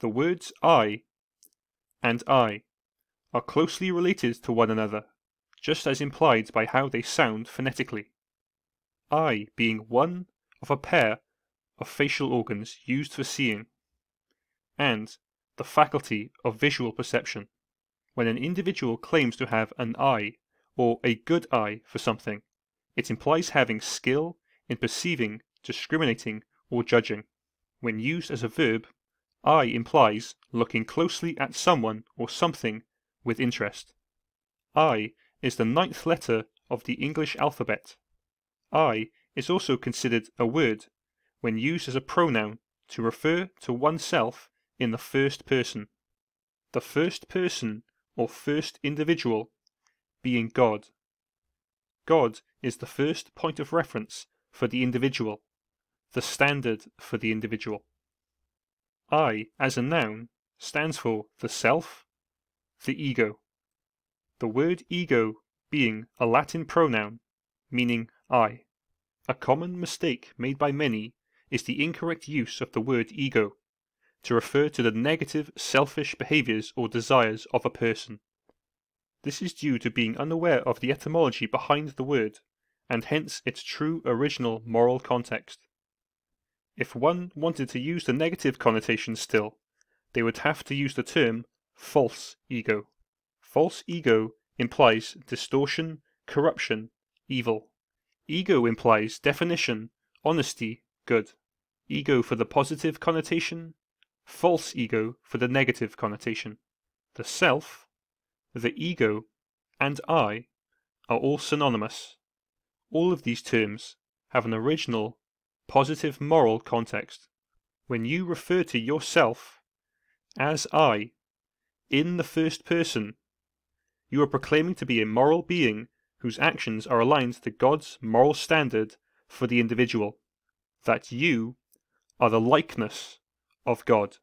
The words I and I are closely related to one another, just as implied by how they sound phonetically, I being one of a pair of facial organs used for seeing, and the faculty of visual perception. When an individual claims to have an eye or a good eye for something, it implies having skill in perceiving, discriminating, or judging. When used as a verb I implies looking closely at someone or something with interest. I is the ninth letter of the English alphabet. I is also considered a word when used as a pronoun to refer to oneself in the first person. The first person or first individual being God. God is the first point of reference for the individual, the standard for the individual. I, as a noun, stands for the self, the ego. The word ego being a Latin pronoun, meaning I. A common mistake made by many is the incorrect use of the word ego to refer to the negative selfish behaviours or desires of a person. This is due to being unaware of the etymology behind the word, and hence its true original moral context. If one wanted to use the negative connotation still, they would have to use the term false ego. False ego implies distortion, corruption, evil. Ego implies definition, honesty, good. Ego for the positive connotation, false ego for the negative connotation. The self, the ego, and I are all synonymous. All of these terms have an original positive moral context. When you refer to yourself as I in the first person, you are proclaiming to be a moral being whose actions are aligned to God's moral standard for the individual, that you are the likeness of God.